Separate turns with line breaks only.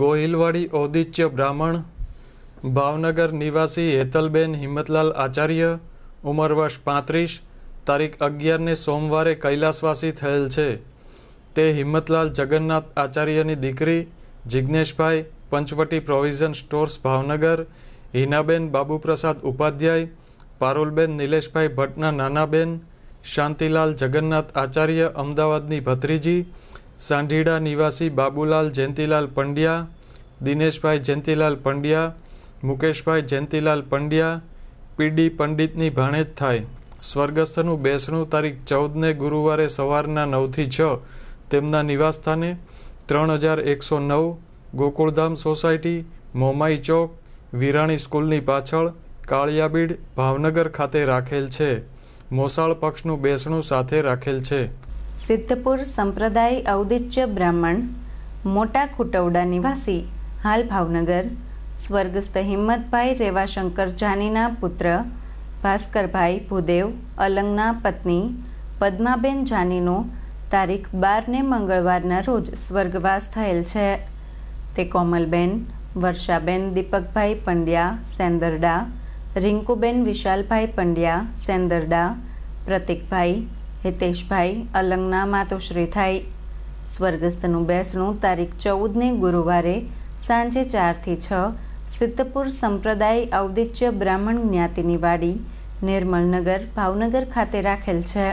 ગોહિલવાડી ઔદિત્ય બ્રાહ્મણ ભાવનગર નિવાસી હેતલબેન હિંમતલાલ આચાર્ય ઉંમર વર્ષ પાંત્રીસ તારીખ અગિયારને સોમવારે કૈલાસવાસી થયેલ છે તે હિંમતલાલ જગન્નાથ આચાર્યની દીકરી જિજ્ઞેશભાઈ પંચવટી પ્રોવિઝન સ્ટોર્સ ભાવનગર હિનાબેન બાબુપ્રસાદ ઉપાધ્યાય પારુલબેન નિલેશભાઈ ભટ્ટના નાનાબેન શાંતિલાલ જગન્નાથ આચાર્ય અમદાવાદની ભત્રીજી સાંઢીડા નિવાસી બાબુલાલ જયંતિલાલ પંડ્યા દિનેશભાઈ જયંતિલાલ પંડ્યા મુકેશભાઈ જયંતિલાલ પંડ્યા પીડી પંડિતની ભાણેજ થાય સ્વર્ગસ્થનું બેસણું તારીખ ચૌદને ગુરુવારે સવારના નવથી છ તેમના નિવાસસ્થાને ત્રણ હજાર એકસો નવ ગોકુળધામ સોસાયટી મોમાઈ ચોક વિરાણી સ્કૂલની પાછળ કાળિયાબીડ ભાવનગર ખાતે રાખેલ છે મોસાળ પક્ષનું બેસણું સાથે રાખેલ છે
સિદ્ધપુર સંપ્રદાય ઔદિત્ય બ્રાહ્મણ મોટા ખુટવડા નિવાસી હાલ ભાવનગર સ્વર્ગસ્થ હિંમતભાઈ રેવાશંકર જાનીના પુત્ર ભાસ્કરભાઈ ભૂદેવ અલંગના પત્ની પદ્માબેન જાનીનો તારીખ બારને મંગળવારના રોજ સ્વર્ગવાસ થયેલ છે તે કોમલબેન વર્ષાબેન દીપકભાઈ પંડ્યા સેંદરડા રિંકુબેન વિશાલભાઈ પંડ્યા સેન્દરડા પ્રતિકભાઈ હિતેશભાઈ અલંગના માતોશ્રી થાય સ્વર્ગસ્થનું બેસણું તારીખ ચૌદને ગુરુવારે સાંજે ચારથી છ સિદ્ધપુર સંપ્રદાય ઔદિત્ય બ્રાહ્મણ જ્ઞાતિની વાડી નિર્મલનગર ભાવનગર ખાતે રાખેલ છે